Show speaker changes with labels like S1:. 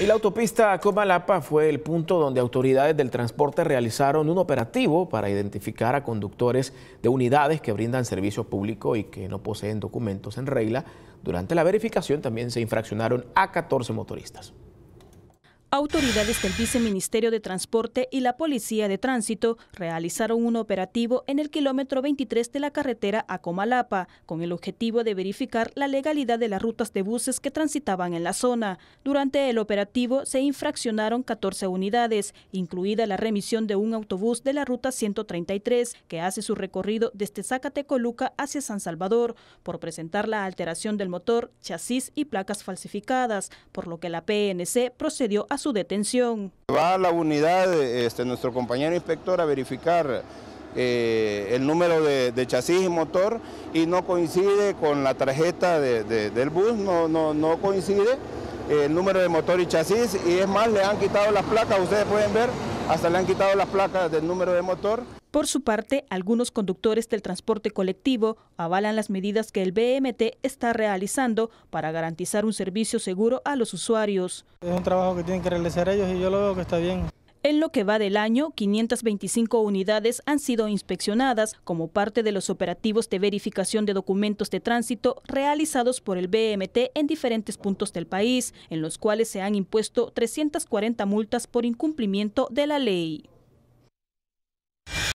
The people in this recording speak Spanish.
S1: Y la autopista Comalapa fue el punto donde autoridades del transporte realizaron un operativo para identificar a conductores de unidades que brindan servicio público y que no poseen documentos en regla. Durante la verificación también se infraccionaron a 14 motoristas.
S2: Autoridades del Viceministerio de Transporte y la Policía de Tránsito realizaron un operativo en el kilómetro 23 de la carretera a Comalapa, con el objetivo de verificar la legalidad de las rutas de buses que transitaban en la zona. Durante el operativo se infraccionaron 14 unidades, incluida la remisión de un autobús de la ruta 133, que hace su recorrido desde Zacatecoluca hacia San Salvador, por presentar la alteración del motor, chasis y placas falsificadas, por lo que la PNC procedió a su detención.
S3: Va la unidad, este, nuestro compañero inspector, a verificar eh, el número de, chasis y motor y no coincide con la tarjeta del bus, no coincide eh, el número de motor y chasis y es más, le han quitado las placas, ustedes pueden ver, hasta le han quitado las placas del
S2: número de motor. Por su parte, algunos conductores del transporte colectivo avalan las medidas que el BMT está realizando para garantizar un servicio seguro a los usuarios. Es un trabajo que tienen que realizar ellos y yo lo veo que está bien. En lo que va del año, 525 unidades han sido inspeccionadas como parte de los operativos de verificación de documentos de tránsito realizados por el BMT en diferentes puntos del país, en los cuales se han impuesto 340 multas por incumplimiento de la ley.